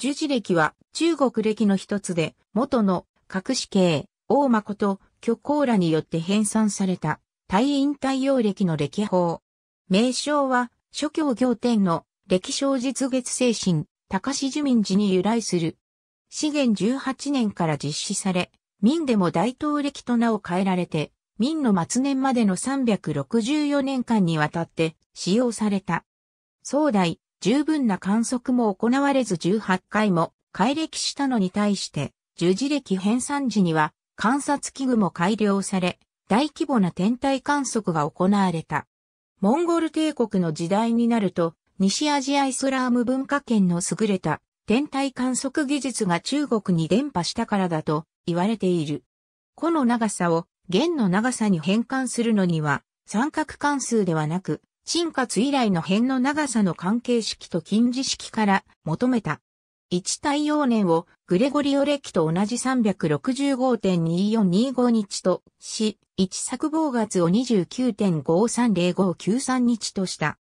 十字歴は中国歴の一つで、元の隠し形、大誠、虚構らによって編纂された、大院太陽歴の歴法。名称は、諸教行典の歴小実月精神、高市住民寺に由来する。資源18年から実施され、民でも大東歴と名を変えられて、民の末年までの364年間にわたって使用された。壮大、十分な観測も行われず18回も改歴したのに対して、十字歴編纂時には観察器具も改良され、大規模な天体観測が行われた。モンゴル帝国の時代になると、西アジアイスラーム文化圏の優れた天体観測技術が中国に伝播したからだと言われている。この長さを弦の長さに変換するのには、三角関数ではなく、新活以来の辺の長さの関係式と近似式から求めた。1太陽年をグレゴリオ暦と同じ365.2425日とし、1作望月を29.530593日とした。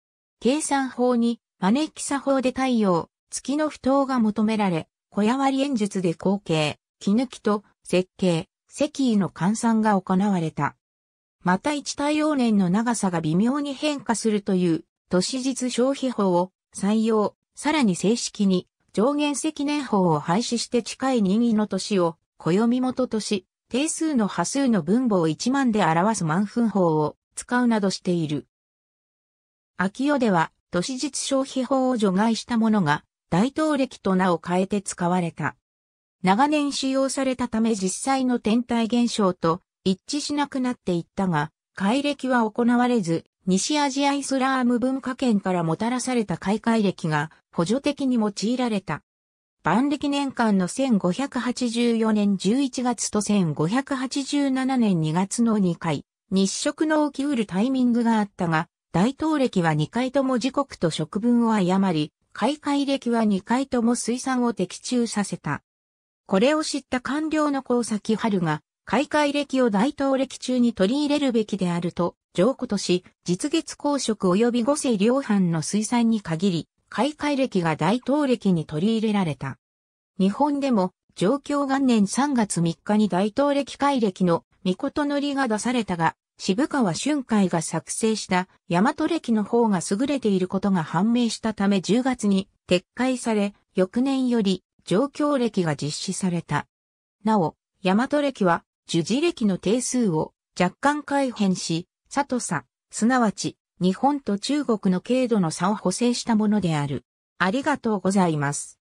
計算法に招きサ法で太陽、月の不当が求められ、小屋割り演術で後継、気抜きと設計、石位の換算が行われた。また一対応年の長さが微妙に変化するという、都市実消費法を採用、さらに正式に上限積年法を廃止して近い任意の年を、暦元市、定数の波数の分母を1万で表す万分法を使うなどしている。秋代では、都市実消費法を除外したものが、大統歴と名を変えて使われた。長年使用されたため実際の天体現象と一致しなくなっていったが、改歴は行われず、西アジアイスラーム文化圏からもたらされた開会歴が補助的に用いられた。万歴年間の1584年11月と1587年2月の2回、日食の起きうるタイミングがあったが、大統歴は2回とも時刻と食文を誤り、開会歴は2回とも水産を的中させた。これを知った官僚の功先春が、開会歴を大統歴中に取り入れるべきであると、上古とし、実月公職及び五世両藩の水産に限り、開会歴が大統歴に取り入れられた。日本でも、上京元年3月3日に大統歴会歴の御事のりが出されたが、渋川春海が作成した大和歴の方が優れていることが判明したため10月に撤回され、翌年より上京歴が実施された。なお、大和歴は受事歴の定数を若干改変し、里さ差、すなわち日本と中国の経度の差を補正したものである。ありがとうございます。